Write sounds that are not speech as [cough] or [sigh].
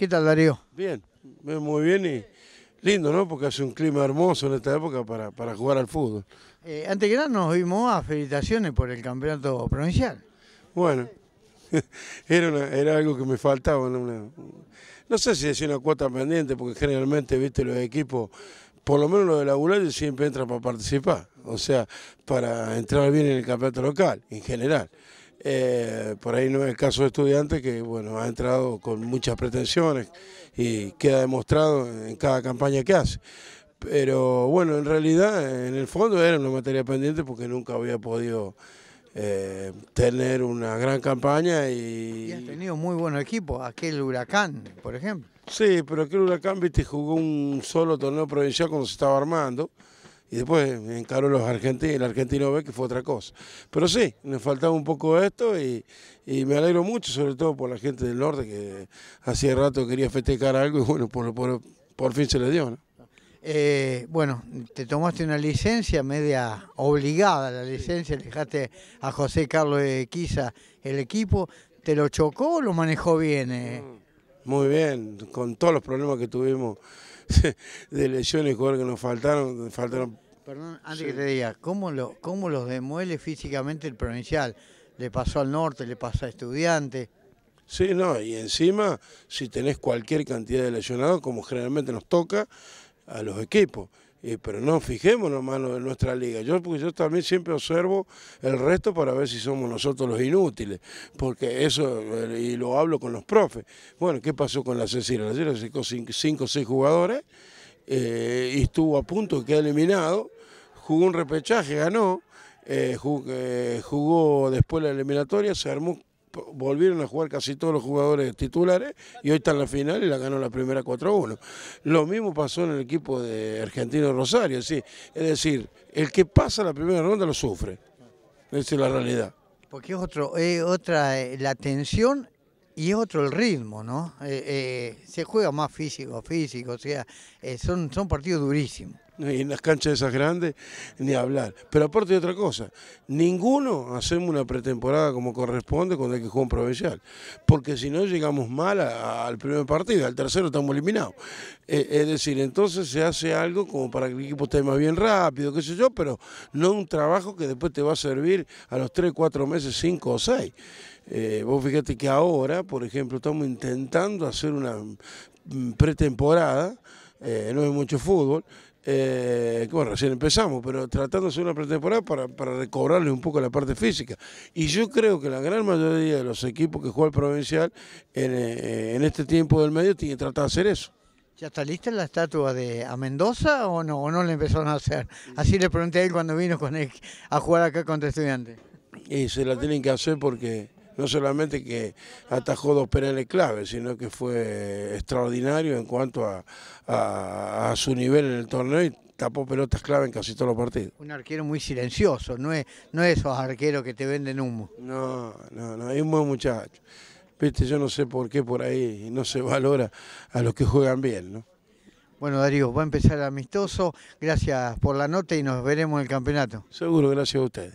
¿Qué tal, Darío? Bien, muy bien y lindo, ¿no? Porque hace un clima hermoso en esta época para, para jugar al fútbol. Eh, antes que nada nos vimos a felicitaciones por el campeonato provincial. Bueno, [laughs] era, era algo que me faltaba. Una, no sé si es una cuota pendiente, porque generalmente, viste, los equipos, por lo menos los de la Bulario siempre entran para participar, o sea, para entrar bien en el campeonato local, en general. Eh, por ahí no es el caso de estudiantes que bueno, ha entrado con muchas pretensiones y queda demostrado en cada campaña que hace. Pero bueno, en realidad, en el fondo era una materia pendiente porque nunca había podido eh, tener una gran campaña. Y... y tenido muy buen equipo, aquel huracán, por ejemplo. Sí, pero aquel huracán, viste, jugó un solo torneo provincial cuando se estaba armando y después encaró los argentinos, el argentino ve que fue otra cosa. Pero sí, nos faltaba un poco esto y, me alegro mucho, sobre todo por la gente del norte que hacía rato quería festejar algo y bueno, por, fin se le dio. Eh, bueno, te tomaste una licencia media obligada, la licencia, dejaste a José Carlos de Quiza el equipo, ¿te lo chocó o lo manejó bien? Eh? Mm, muy bien, con todos los problemas que tuvimos [laughs] de lesiones que nos faltaron, faltaron perdón, antes que te diga, ¿cómo, lo, ¿cómo los demuele físicamente el provincial? Le pasó al norte, le pasa a estudiante Sí, no, y encima, si tenés cualquier cantidad de lesionados, como generalmente nos toca a los equipos. Eh, pero no fijémonos mano en nuestra liga. Yo, porque yo también siempre observo el resto para ver si somos nosotros los inútiles. Porque eso, eh, y lo hablo con los profes. Bueno, ¿qué pasó con la Cecilia? La Cecilia sacó 5 o seis jugadores. Eh, y estuvo a punto de quedar eliminado, jugó un repechaje, ganó, eh, eh, jugó, después la eliminatoria, se armó, volvieron a jugar casi todos los jugadores titulares y hoy está en la final y la ganó la primera 4-1. Lo mismo pasó en el equipo de Argentino Rosario, sí. es decir, el que pasa la primera ronda lo sufre, esa es la realidad. Porque es otro, otra, la tensión y otro el ritmo, ¿no? Eh, eh, se juega más físico, físico, o sea, eh, son, son partidos durísimos. [laughs] en las canchas esas grandes, ni hablar. Pero aparte de otra cosa, ninguno hacemos una pretemporada como corresponde cuando hay que jugar un provincial, porque si no llegamos mal al primer partido, al tercero estamos eliminados. Eh, es decir, entonces se hace algo como para que el equipo esté más bien rápido, qué sé yo, pero no un trabajo que después te va a servir a los 3, 4 meses, 5 o 6. Eh, vos fíjate que ahora, por ejemplo, estamos intentando hacer una mm, pretemporada, eh, no es mucho fútbol, eh, bueno, recién empezamos, pero tratando de hacer una pretemporada para, recobrarle un poco la parte física. Y yo creo que la gran mayoría de los equipos que juega el provincial en, eh, este tiempo del medio tienen que tratar de hacer eso. ¿Ya está lista la estatua de a Mendoza o no? ¿O no la empezaron a hacer? Así le pregunté a él cuando vino con a jugar acá contra estudiantes. Y se la tienen que hacer porque no solamente que atajó dos penales clave, sino que fue extraordinario en cuanto a, su nivel en el torneo y tapó pelotas clave en casi todos los partidos. Un arquero muy silencioso, no es, no esos arqueros que te venden humo. No, no, no, es un buen muchacho. Viste, yo no sé por qué por ahí no se valora a los que juegan bien, ¿no? Bueno, Darío, va a empezar amistoso. Gracias por la nota y nos veremos en el campeonato. Seguro, gracias a ustedes.